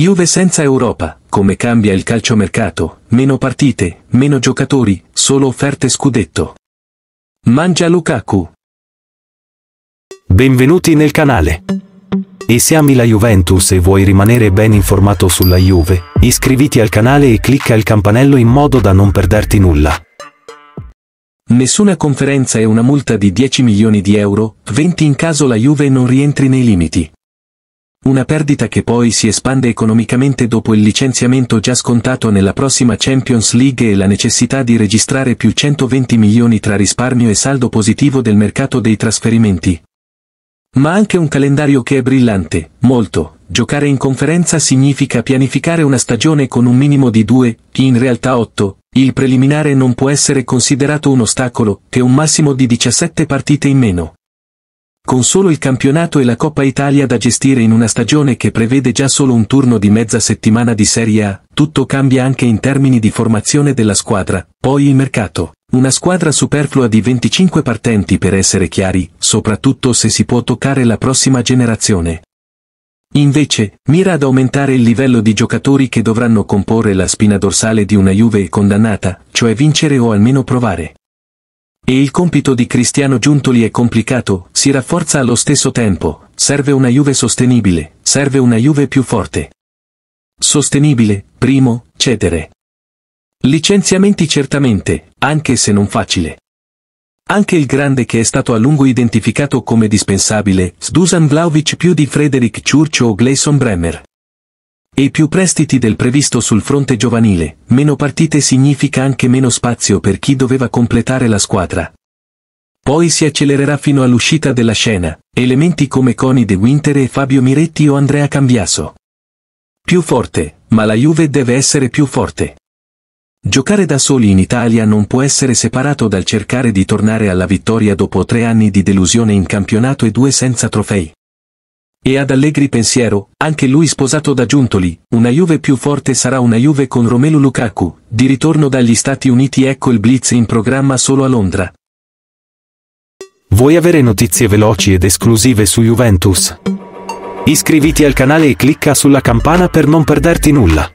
Juve senza Europa, come cambia il calciomercato, meno partite, meno giocatori, solo offerte scudetto. Mangia Lukaku. Benvenuti nel canale. E se ami la Juventus e vuoi rimanere ben informato sulla Juve, iscriviti al canale e clicca il campanello in modo da non perderti nulla. Nessuna conferenza e una multa di 10 milioni di euro, 20 in caso la Juve non rientri nei limiti. Una perdita che poi si espande economicamente dopo il licenziamento già scontato nella prossima Champions League e la necessità di registrare più 120 milioni tra risparmio e saldo positivo del mercato dei trasferimenti. Ma anche un calendario che è brillante, molto, giocare in conferenza significa pianificare una stagione con un minimo di due, in realtà otto, il preliminare non può essere considerato un ostacolo, che un massimo di 17 partite in meno con solo il campionato e la Coppa Italia da gestire in una stagione che prevede già solo un turno di mezza settimana di Serie A, tutto cambia anche in termini di formazione della squadra, poi il mercato. Una squadra superflua di 25 partenti per essere chiari, soprattutto se si può toccare la prossima generazione. Invece, mira ad aumentare il livello di giocatori che dovranno comporre la spina dorsale di una Juve condannata, cioè vincere o almeno provare. E il compito di Cristiano Giuntoli è complicato, si rafforza allo stesso tempo, serve una Juve sostenibile, serve una Juve più forte. Sostenibile, primo, cedere. Licenziamenti certamente, anche se non facile. Anche il grande che è stato a lungo identificato come dispensabile, Dusan Vlaovic più di Frederick Church o Gleison Bremer, e più prestiti del previsto sul fronte giovanile, meno partite significa anche meno spazio per chi doveva completare la squadra. Poi si accelererà fino all'uscita della scena, elementi come Coni De Winter e Fabio Miretti o Andrea Cambiasso. Più forte, ma la Juve deve essere più forte. Giocare da soli in Italia non può essere separato dal cercare di tornare alla vittoria dopo tre anni di delusione in campionato e due senza trofei. E ad allegri pensiero, anche lui sposato da Giuntoli, una Juve più forte sarà una Juve con Romelu Lukaku, di ritorno dagli Stati Uniti ecco il blitz in programma solo a Londra. Vuoi avere notizie veloci ed esclusive su Juventus? Iscriviti al canale e clicca sulla campana per non perderti nulla.